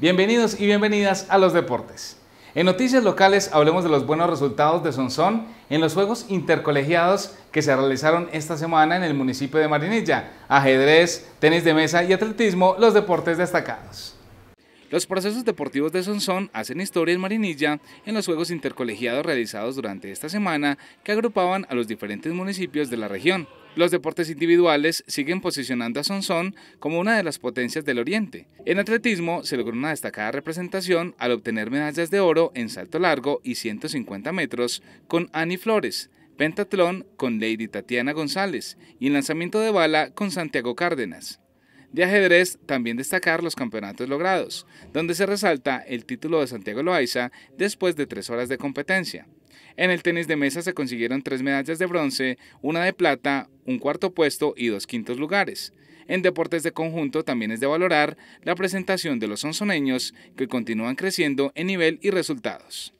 Bienvenidos y bienvenidas a los deportes. En noticias locales hablemos de los buenos resultados de Sonsón en los Juegos Intercolegiados que se realizaron esta semana en el municipio de Marinilla, ajedrez, tenis de mesa y atletismo, los deportes destacados. Los procesos deportivos de Sonsón hacen historia en Marinilla en los Juegos Intercolegiados realizados durante esta semana que agrupaban a los diferentes municipios de la región. Los deportes individuales siguen posicionando a Sonson como una de las potencias del Oriente. En atletismo se logró una destacada representación al obtener medallas de oro en salto largo y 150 metros con Annie Flores, pentatlón con Lady Tatiana González y lanzamiento de bala con Santiago Cárdenas. De ajedrez también destacar los campeonatos logrados, donde se resalta el título de Santiago Loaiza después de tres horas de competencia. En el tenis de mesa se consiguieron tres medallas de bronce, una de plata, un cuarto puesto y dos quintos lugares. En deportes de conjunto también es de valorar la presentación de los onzoneños que continúan creciendo en nivel y resultados.